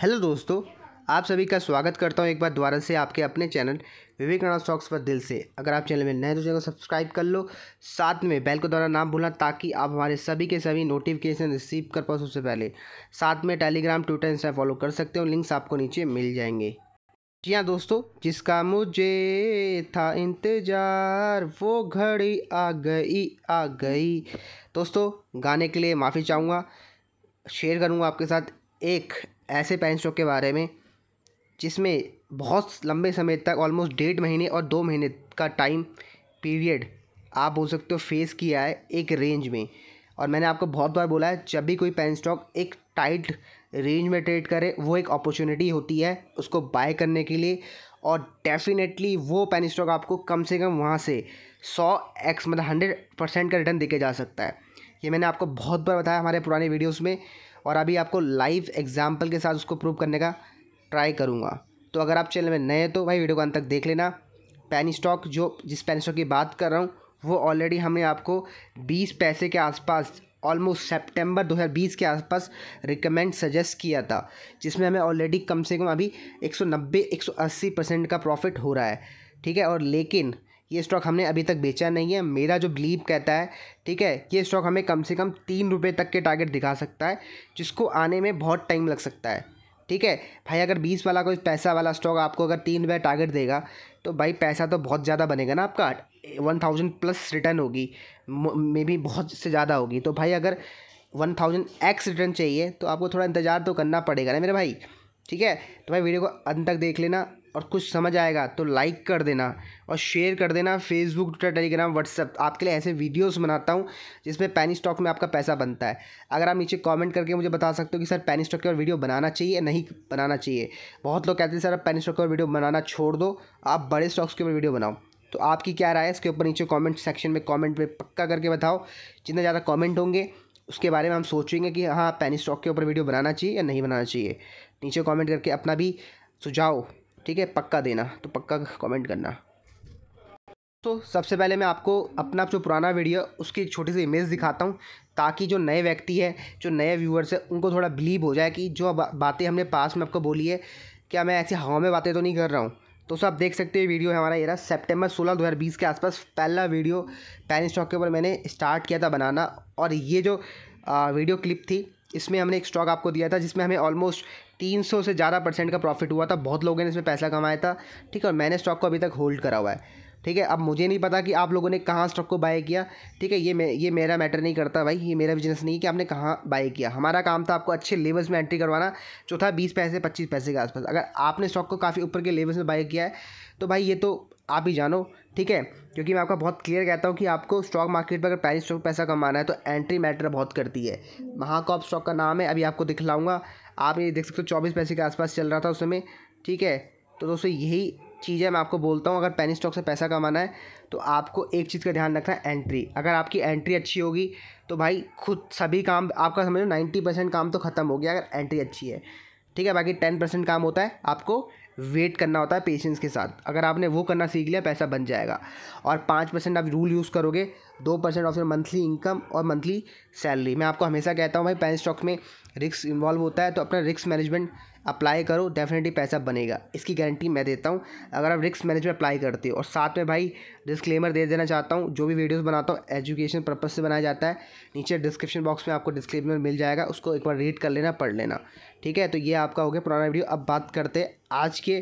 hello दोस्तों आप सभी का स्वागत करता हूं एक बार दोबारा से आपके अपने चैनल विवेकनाथ स्टॉक्स पर दिल से अगर आप चैनल में नए तो चैनल सब्सक्राइब कर लो साथ में बेल को द्वारा ना भूलना ताकि आप हमारे सभी के सभी नोटिफिकेशन रिसीव कर पाओ सबसे पहले साथ में टेलीग्राम ट्विटर इंस्टा फॉलो कर सकते हो लिंक्स आपको नीचे मिल जाएंगे जी हाँ दोस्तों जिसका मुझे था इंतजार वो घड़ी आ गई आ गई दोस्तों गाने के लिए माफ़ी चाहूँगा शेयर करूँगा आपके साथ एक ऐसे पेन स्टॉक के बारे में जिसमें बहुत लंबे समय तक ऑलमोस्ट डेढ़ महीने और दो महीने का टाइम पीरियड आप बोल सकते हो फेस किया है एक रेंज में और मैंने आपको बहुत बार बोला है जब भी कोई पेन स्टॉक एक टाइट रेंज में ट्रेड करे वो एक अपॉर्चुनिटी होती है उसको बाय करने के लिए और डेफिनेटली वो पेन स्टॉक आपको कम से कम वहाँ से सौ एक्स मतलब हंड्रेड परसेंट का रिटर्न देके जा सकता है ये मैंने आपको बहुत बार बताया हमारे पुराने वीडियोज़ में और अभी आपको लाइव एग्जाम्पल के साथ उसको प्रूव करने का ट्राई करूँगा तो अगर आप चैनल में नए हैं तो भाई वीडियो को अंत तक देख लेना पेन स्टॉक जो जिस पेन स्टॉक की बात कर रहा हूँ वो ऑलरेडी हमने आपको बीस पैसे के आसपास ऑलमोस्ट सितंबर 2020 के आसपास रिकमेंड सजेस्ट किया था जिसमें हमें ऑलरेडी कम से कम अभी 190 180 परसेंट का प्रॉफिट हो रहा है ठीक है और लेकिन ये स्टॉक हमने अभी तक बेचा नहीं है मेरा जो बिलीव कहता है ठीक है ये स्टॉक हमें कम से कम तीन रुपये तक के टारगेट दिखा सकता है जिसको आने में बहुत टाइम लग सकता है ठीक है भाई अगर बीस वाला कोई पैसा वाला स्टॉक आपको अगर तीन रुपये टारगेट देगा तो भाई पैसा तो बहुत ज़्यादा बनेगा ना आपका वन थाउजेंड प्लस रिटर्न होगी मे भी बहुत से ज़्यादा होगी तो भाई अगर वन थाउजेंड एक्स रिटर्न चाहिए तो आपको थोड़ा इंतज़ार तो करना पड़ेगा ना मेरे भाई ठीक है तो भाई वीडियो को अंत तक देख लेना और कुछ समझ आएगा तो लाइक कर देना और शेयर कर देना फेसबुक ट्विटर टेलीग्राम व्हाट्सअप आपके लिए ऐसे वीडियोस बनाता हूँ जिसमें पैनी स्टॉक में आपका पैसा बनता है अगर आप नीचे कमेंट करके मुझे बता सकते हो कि सर पैनी स्टॉक के ऊपर वीडियो बनाना चाहिए या नहीं बनाना चाहिए बहुत लोग कहते हैं सर आप पैनी स्टॉक के ऊपर वीडियो बनाना छोड़ दो आप बड़े स्टॉक्स के ऊपर वीडियो बनाओ तो आपकी क्या राय है इसके ऊपर नीचे कॉमेंट सेक्शन में कॉमेंट में पक्का करके बताओ जितने ज़्यादा कॉमेंट होंगे उसके बारे में हम सोचेंगे कि हाँ पैनी स्टॉक के ऊपर वीडियो बनाना चाहिए या नहीं बनाना चाहिए नीचे कॉमेंट करके अपना भी सुझाव ठीक है पक्का देना तो पक्का कमेंट करना तो सबसे पहले मैं आपको अपना जो पुराना वीडियो उसकी एक छोटी सी इमेज दिखाता हूँ ताकि जो नए व्यक्ति है जो नए व्यूअर्स है उनको थोड़ा बिलीव हो जाए कि जो बातें हमने पास में आपको बोली है क्या मैं ऐसी हवा में बातें तो नहीं कर रहा हूँ तो सर आप देख सकते हो वीडियो है हमारा ये रहा सेप्टेम्बर सोलह दो हज़ार बीस के आसपास पहला वीडियो पैन स्टॉक के ऊपर मैंने स्टार्ट किया था बनाना और ये जो वीडियो क्लिप थी इसमें हमने एक स्टॉक आपको दिया था जिसमें हमें ऑलमोस्ट 300 से ज़्यादा परसेंट का प्रॉफिट हुआ था बहुत लोगों ने इसमें पैसा कमाया था ठीक है और मैंने स्टॉक को अभी तक होल्ड करा हुआ है ठीक है अब मुझे नहीं पता कि आप लोगों ने कहाँ स्टॉक को बाय किया ठीक है ये मे, ये मेरा मैटर नहीं करता भाई ये मेरा बिजनेस नहीं है कि आपने कहाँ बाय किया हमारा काम था आपको अच्छे लेवल्स में एंट्री करवाना जो था बीस पैसे पच्चीस पैसे के आसपास अगर आपने स्टॉक को काफ़ी ऊपर के लेवल्स में बाय किया है तो भाई ये तो आप ही जानो ठीक है क्योंकि मैं आपका बहुत क्लियर कहता हूँ कि आपको स्टॉक मार्केट में अगर पैनी स्टॉक पैसा कमाना है तो एंट्री मैटर बहुत करती है महाकॉप स्टॉक का नाम है अभी आपको दिखलाऊंगा आप ये देख सकते हो चौबीस पैसे के आसपास चल रहा था उस समय ठीक है तो दोस्तों यही चीज़ है मैं आपको बोलता हूँ अगर पैनी स्टॉक से पैसा कमाना है तो आपको एक चीज़ का ध्यान रखना है एंट्री अगर आपकी एंट्री अच्छी होगी तो भाई खुद सभी काम आपका समझ लो नाइन्टी परसेंट काम तो ख़त्म हो गया अगर एंट्री अच्छी है ठीक है बाकी टेन परसेंट काम होता है आपको वेट करना होता है पेशेंस के साथ अगर आपने वो करना सीख लिया पैसा बन जाएगा और पाँच परसेंट आप रूल यूज़ करोगे दो percent of your monthly income और मंथली सैलरी मैं आपको हमेशा कहता हूँ भाई पैन स्टॉक में रिक्स इन्वॉल्व होता है तो अपना रिक्स मैनेजमेंट अप्लाई करो डेफिनेटली पैसा बनेगा इसकी गारंटी मैं देता हूँ अगर आप रिक्स मैनेजमेंट अप्लाई करते हो और साथ में भाई डिस्क्लेमर दे देना चाहता हूँ जो भी वीडियोस बनाता हूँ एजुकेशन पर्पज़ से बनाया जाता है नीचे डिस्क्रिप्शन बॉक्स में आपको डिस्क्लेमर मिल जाएगा उसको एक बार रीड कर लेना पढ़ लेना ठीक है तो ये आपका हो गया पुराना वीडियो अब बात करते आज के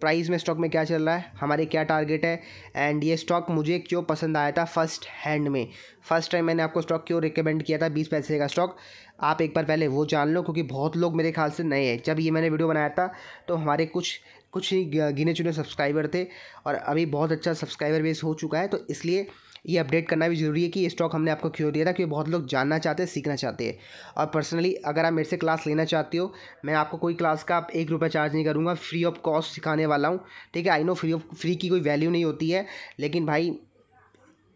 प्राइस में स्टॉक में क्या चल रहा है हमारे क्या टारगेट है एंड ये स्टॉक मुझे क्यों पसंद आया था फर्स्ट हैंड में फर्स्ट टाइम मैंने आपको स्टॉक क्यों रिकमेंड किया था बीस पैसे का स्टॉक आप एक बार पहले वो जान लो क्योंकि बहुत लोग मेरे ख्याल से नए हैं जब ये मैंने वीडियो बनाया था तो हमारे कुछ कुछ ही गिने चुने सब्सक्राइबर थे और अभी बहुत अच्छा सब्सक्राइबर बेस हो चुका है तो इसलिए ये अपडेट करना भी ज़रूरी है कि ये स्टॉक हमने आपको क्यों दिया था क्योंकि बहुत लोग जानना चाहते हैं सीखना चाहते हैं और पर्सनली अगर आप मेरे से क्लास लेना चाहते हो मैं आपको कोई क्लास का आप एक रुपया चार्ज नहीं करूँगा फ्री ऑफ कॉस्ट सिखाने वाला हूँ ठीक है I know free of free की कोई वैल्यू नहीं होती है लेकिन भाई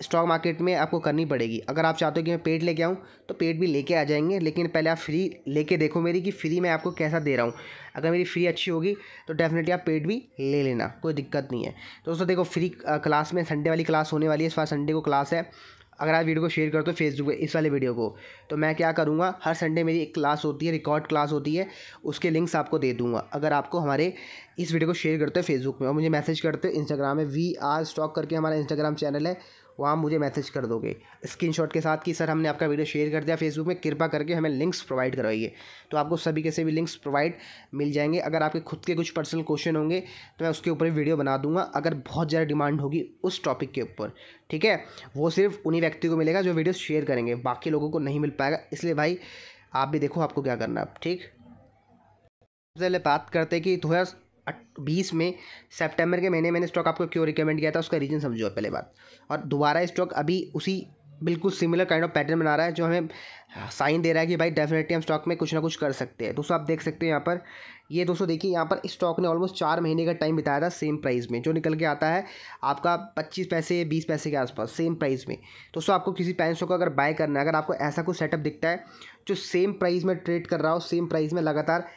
स्टॉक मार्केट में आपको करनी पड़ेगी अगर आप चाहते हो कि मैं पेड लेके आऊँ तो पेड भी लेके आ जाएंगे लेकिन पहले आप फ्री लेके देखो मेरी कि फ्री मैं आपको कैसा दे रहा हूँ अगर मेरी फ्री अच्छी होगी तो डेफिनेटली आप पेड भी ले लेना कोई दिक्कत नहीं है तो दोस्तों देखो फ्री क्लास में संडे वाली क्लास होने वाली है इस बार संडे को क्लास है अगर आप वीडियो को शेयर करते हो फेसबुक पे इस वाले वीडियो को तो मैं क्या करूँगा हर संडे मेरी एक क्लास होती है रिकॉर्ड क्लास होती है उसके लिंक्स आपको दे दूँगा अगर आपको हमारे इस वीडियो को शेयर करते हो फेसबुक में और मुझे मैसेज करते हो इंस्टाग्राम में वी आर स्टॉक करके हमारा इंस्टाग्राम चैनल है वहाँ तो मुझे मैसेज कर दोगे स्क्रीन के साथ कि सर हमने आपका वीडियो शेयर कर दिया फेसबुक में कृपा करके हमें लिंक्स प्रोवाइड करवाइए तो आपको सभी के सभी लिंक्स प्रोवाइड मिल जाएंगे अगर आपके खुद के कुछ पर्सनल क्वेश्चन होंगे तो मैं उसके ऊपर वीडियो बना दूंगा अगर बहुत ज़्यादा डिमांड होगी उस टॉपिक के ऊपर ठीक है वो सिर्फ उन्हीं व्यक्ति को मिलेगा जो वीडियो शेयर करेंगे बाकी लोगों को नहीं मिल पाएगा इसलिए भाई आप भी देखो आपको क्या करना है ठीक पहले बात करते कि दो बीस में सितंबर के महीने मैंने स्टॉक आपको क्यों रिकमेंड किया था उसका रीज़न समझो पहले बात और दोबारा स्टॉक अभी उसी बिल्कुल सिमिलर काइंड ऑफ पैटर्न बना रहा है जो हमें साइन हाँ, दे रहा है कि भाई डेफिनेटली हम स्टॉक में कुछ ना कुछ कर सकते हैं दोस्तों आप देख सकते हो यहाँ पर ये दोस्तों देखिए यहाँ पर स्टॉक ने ऑलमोस्ट चार महीने का टाइम बिताया था सेम प्राइस में जो निकल के आता है आपका पच्चीस पैसे बीस पैसे के आसपास सेम प्राइस में दोस्तों आपको किसी पैन स्टॉक अगर बाय करना है अगर आपको ऐसा कुछ सेटअप दिखता है जो सेम प्राइस में ट्रेड कर रहा हो सेम प्राइस में लगातार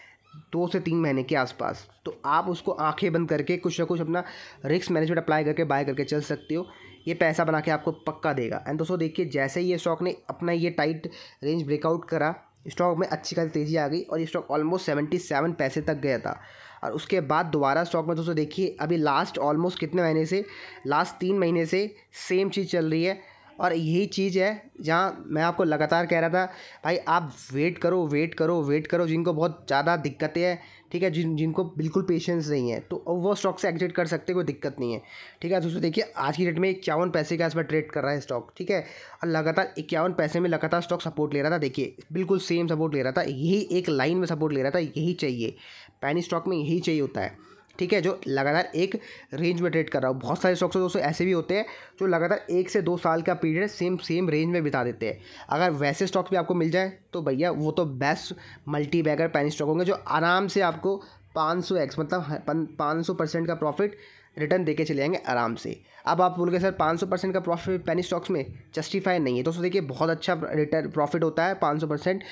दो से तीन महीने के आसपास तो आप उसको आंखें बंद करके कुछ ना कुछ अपना रिस्क मैनेजमेंट अप्लाई करके बाय करके चल सकते हो ये पैसा बना के आपको पक्का देगा एंड दोस्तों देखिए जैसे ही ये स्टॉक ने अपना ये टाइट रेंज ब्रेकआउट करा स्टॉक में अच्छी खासी तेज़ी आ गई और ये स्टॉक ऑलमोस्ट सेवेंटी सेवन पैसे तक गया था और उसके बाद दोबारा स्टॉक में दोस्तों देखिए अभी लास्ट ऑलमोस्ट कितने महीने से लास्ट तीन महीने से सेम चीज़ चल रही है और यही चीज़ है जहाँ मैं आपको लगातार कह रहा था भाई आप वेट करो वेट करो वेट करो जिनको बहुत ज़्यादा दिक्कतें हैं ठीक है जिन जिनको बिल्कुल पेशेंस नहीं है तो वो स्टॉक से एग्जिट कर सकते कोई दिक्कत नहीं है ठीक है दोस्तों देखिए आज की डेट में इक्यावन पैसे का आसपास ट्रेड कर रहा है स्टॉक ठीक है और लगातार इक्यावन पैसे में लगातार स्टॉक सपोर्ट ले रहा था देखिए बिल्कुल सेम सपोर्ट ले रहा था यही एक लाइन में सपोर्ट ले रहा था यही चाहिए पैनी स्टॉक में यही चाहिए होता है ठीक है जो लगातार एक रेंज में ट्रेड कर रहा हो बहुत सारे स्टॉक्स दोस्तों ऐसे भी होते हैं जो लगातार एक से दो साल का पीरियड सेम सेम रेंज में बिता देते हैं अगर वैसे स्टॉक्स भी आपको मिल जाए तो भैया वो तो best multibagger penny stock होंगे जो आराम से आपको पाँच सौ एक्स मतलब पाँच सौ परसेंट का प्रॉफिट रिटर्न देके चले जाएंगे आराम से अब आप बोलोगे सर 500 परसेंट का प्रॉफिट पैनी स्टॉक्स में जस्टिफाई नहीं है तो दोस्तों देखिए बहुत अच्छा रिटर्न प्रॉफिट होता है 500 परसेंट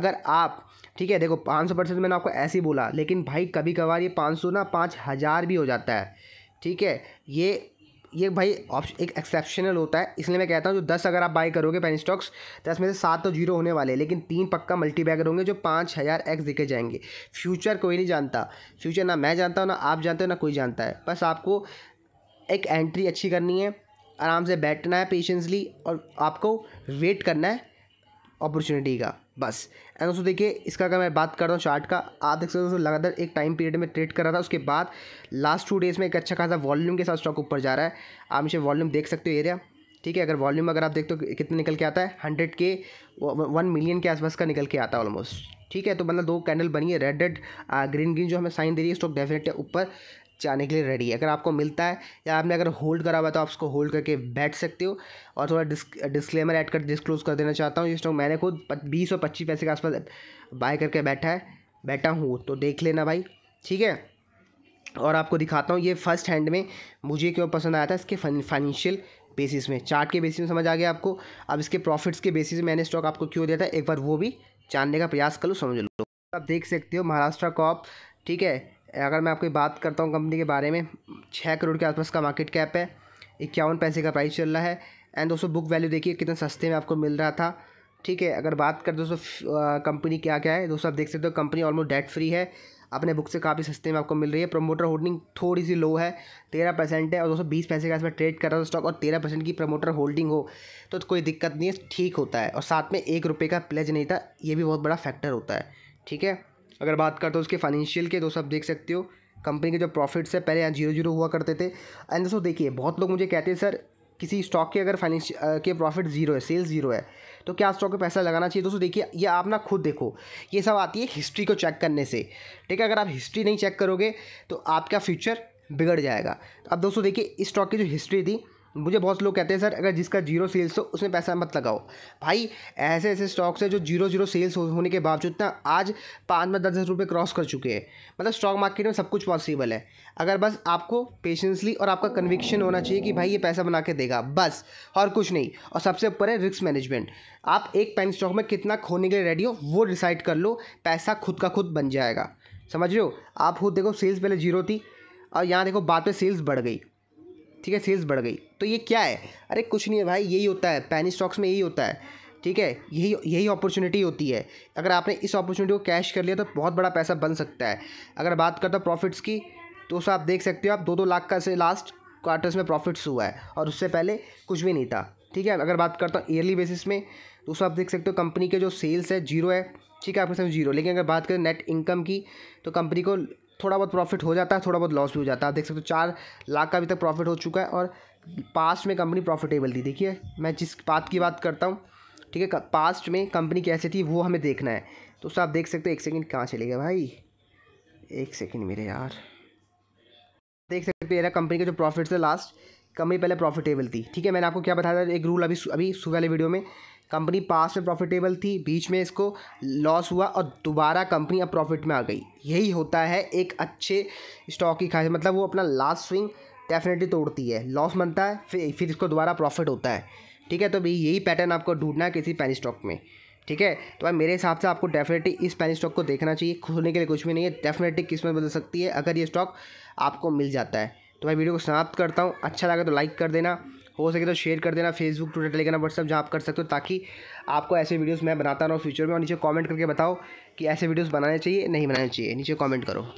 अगर आप ठीक है देखो पाँच सौ परसेंट मैंने आपको ऐसे ही बोला लेकिन भाई कभी कभार ये पाँच सौ ना पाँच हज़ार भी हो जाता है ठीक है ये ये भाई ऑप्शन एक एक्सेप्शनल होता है इसलिए मैं कहता हूँ जो दस अगर आप बाई करोगे पेन स्टॉक्स तो इसमें से सात तो जीरो होने वाले लेकिन तीन पक्का मल्टी बैगर होंगे जो पाँच हज़ार एक्स दिखे जाएंगे फ्यूचर कोई नहीं जानता फ्यूचर ना मैं जानता हूँ ना आप जानते हो ना कोई जानता है बस आपको एक एंट्री अच्छी करनी है आराम से बैठना है पेशेंसली और आपको वेट करना है अपॉर्चुनिटी का बस एंड दोस्तों देखिए इसका अगर मैं बात कर रहा हूँ चार्ट का आप देख सकते हो लगातार एक टाइम पीरियड में ट्रेड कर रहा था उसके बाद लास्ट टू डेज़ में एक अच्छा खासा वॉल्यूम के साथ स्टॉक ऊपर जा रहा है आप इसे वॉल्यूम देख सकते हो एरिया ठीक है अगर वॉल्यूम अगर आप देखते हो कितना निकल के आता है हंड्रेड के वन मिलियन के आसपास का निकल के आता है ऑलमोस्ट ठीक है तो मतलब दो कैंडल बनी है रेड रेड ग्रीन ग्रीन जो हमें साइन दे रही है स्टॉक डेफिनेटली ऊपर जाने के लिए रेडी है अगर आपको मिलता है या आपने अगर होल्ड करा हुआ तो आप उसको होल्ड करके बैठ सकते हो और थोड़ा डिस्क डिस्क्लेमर ऐड कर डिस्क्लोज कर देना चाहता हूँ ये स्टॉक मैंने खुद बीस और पच्चीस पैसे के आसपास बाय करके बैठा है बैठा हूँ तो देख लेना भाई ठीक है और आपको दिखाता हूँ ये फर्स्ट हैंड में मुझे क्यों पसंद आया था इसके फाइनेंशियल बेसिस में चार्ट के बेसिस में समझ आ गया आपको अब इसके प्रॉफिट्स के बेसिस में मैंने स्टॉक आपको क्यों दिया था एक बार वो भी जानने का प्रयास कर लो समझ लो आप देख सकते हो महाराष्ट्र कॉप ठीक है अगर मैं आपकी बात करता हूँ कंपनी के बारे में छः करोड़ के आसपास का मार्केट कैप है इक्यावन पैसे का प्राइस चल रहा है एंड दोस्तों बुक वैल्यू देखिए कितने सस्ते में आपको मिल रहा था ठीक है अगर बात कर दोस्तों कंपनी क्या क्या है दोस्तों आप देख सकते हो कंपनी ऑलमोस्ट डेट फ्री है अपने बुक से काफ़ी सस्ते में आपको मिल रही है प्रोमोटर होल्डिंग थोड़ी सी लो है तेरह परसेंट है और दोस्तों बीस पैसे का इसमें ट्रेड कर रहा था स्टॉक और तेरह परसेंट की प्रोमोटर होल्डिंग हो तो, तो कोई दिक्कत नहीं है ठीक होता है और साथ में एक रुपये का प्लेज नहीं था ये भी बहुत बड़ा फैक्टर होता है ठीक है अगर बात करते हो उसके फाइनेंशियल के दोस्तों आप देख सकते हो कंपनी के जो प्रॉफिट्स है पहले यहाँ जीरो जीरो हुआ करते थे एंड दोस्तों देखिए बहुत लोग मुझे कहते हैं सर किसी स्टॉक के अगर फाइनेंश के प्रॉफिट जीरो है सेल्स जीरो है तो क्या स्टॉक पे पैसा लगाना चाहिए दोस्तों देखिए ये आप ना खुद देखो ये सब आती है हिस्ट्री को चेक करने से ठीक है अगर आप हिस्ट्री नहीं चेक करोगे तो आपका फ्यूचर बिगड़ जाएगा अब दोस्तों देखिए इस स्टॉक की जो हिस्ट्री थी मुझे बहुत लोग कहते हैं सर अगर जिसका जीरो सेल्स हो उसमें पैसा मत लगाओ भाई ऐसे ऐसे स्टॉक्स हैं जो जीरो जीरो सेल्स होने के बावजूद ना आज पाँच में दस दस रुपये क्रॉस कर चुके हैं मतलब स्टॉक मार्केट में सब कुछ पॉसिबल है अगर बस आपको पेशेंसली और आपका कन्विक्शन होना चाहिए कि भाई ये पैसा बना के देगा बस और कुछ नहीं और सबसे ऊपर है रिस्क मैनेजमेंट आप एक पेन स्टॉक में कितना खोने के लिए रेडी हो वो डिसाइड कर लो पैसा खुद का खुद बन जाएगा समझ रहे हो आप खुद देखो सेल्स पहले जीरो थी और यहाँ देखो बाद में सेल्स बढ़ गई ठीक है सेल्स बढ़ गई तो ये क्या है अरे कुछ नहीं है भाई यही होता है पैनी स्टॉक्स में यही होता है ठीक है यही यही अपॉर्चुनिटी होती है अगर आपने इस अपॉर्चुनिटी को कैश कर लिया तो बहुत बड़ा पैसा बन सकता है अगर बात करता हूँ प्रॉफिट्स की तो उस आप देख सकते हो आप दो दो लाख का से लास्ट क्वार्टर्स में प्रॉफिट्स हुआ है और उससे पहले कुछ भी नहीं था ठीक है अगर बात करता हूँ ईयरली बेसिस में तो आप देख सकते हो कंपनी के जो सेल्स है जीरो है ठीक है आपके सामने जीरो लेकिन अगर बात करें नेट इनकम की तो कंपनी को थोड़ा बहुत प्रॉफिट हो जाता है थोड़ा बहुत लॉस भी हो जाता है आप देख सकते हो चार लाख का अभी तक प्रॉफिट हो चुका है और पास्ट में कंपनी प्रॉफिटेबल थी देखिए मैं जिस बात की बात करता हूँ ठीक है पास्ट में कंपनी कैसे थी वो हमें देखना है तो उससे आप देख सकते हो एक सेकंड कहाँ चले गए भाई एक सेकंड मेरे यार देख सकते हो कंपनी का जो प्रॉफिट था लास्ट कंपनी पहले प्रॉफिटेबल थी ठीक है मैंने आपको क्या बताया था एक रूल अभी अभी सुबह वाले वीडियो में कंपनी पास में प्रॉफिटेबल थी बीच में इसको लॉस हुआ और दोबारा कंपनी अब प्रॉफिट में आ गई यही होता है एक अच्छे स्टॉक की खास मतलब वो अपना लास्ट स्विंग डेफिनेटली तोड़ती है लॉस बनता है फिर फिर इसको दोबारा प्रॉफिट होता है ठीक है तो भाई यही पैटर्न आपको ढूंढना है किसी पैनी स्टॉक में ठीक है तो भाई मेरे हिसाब से आपको डेफिनेटली इस पैन स्टॉक को देखना चाहिए खोलने के लिए कुछ भी नहीं है डेफिनेटली किस्मत बदल सकती है अगर ये स्टॉक आपको मिल जाता है तो भाई वीडियो को समाप्त करता हूँ अच्छा लगा तो लाइक कर देना हो सके तो शेयर कर देना फेसबुक ट्विटर टेलीग्राम व्हाट्सअप जहाँ आप कर सकते हो ताकि आपको ऐसे वीडियोस मैं बनाता रहूँ फ्यूचर में और नीचे कमेंट करके बताओ कि ऐसे वीडियोस बनाने चाहिए नहीं बनाने चाहिए नीचे कमेंट करो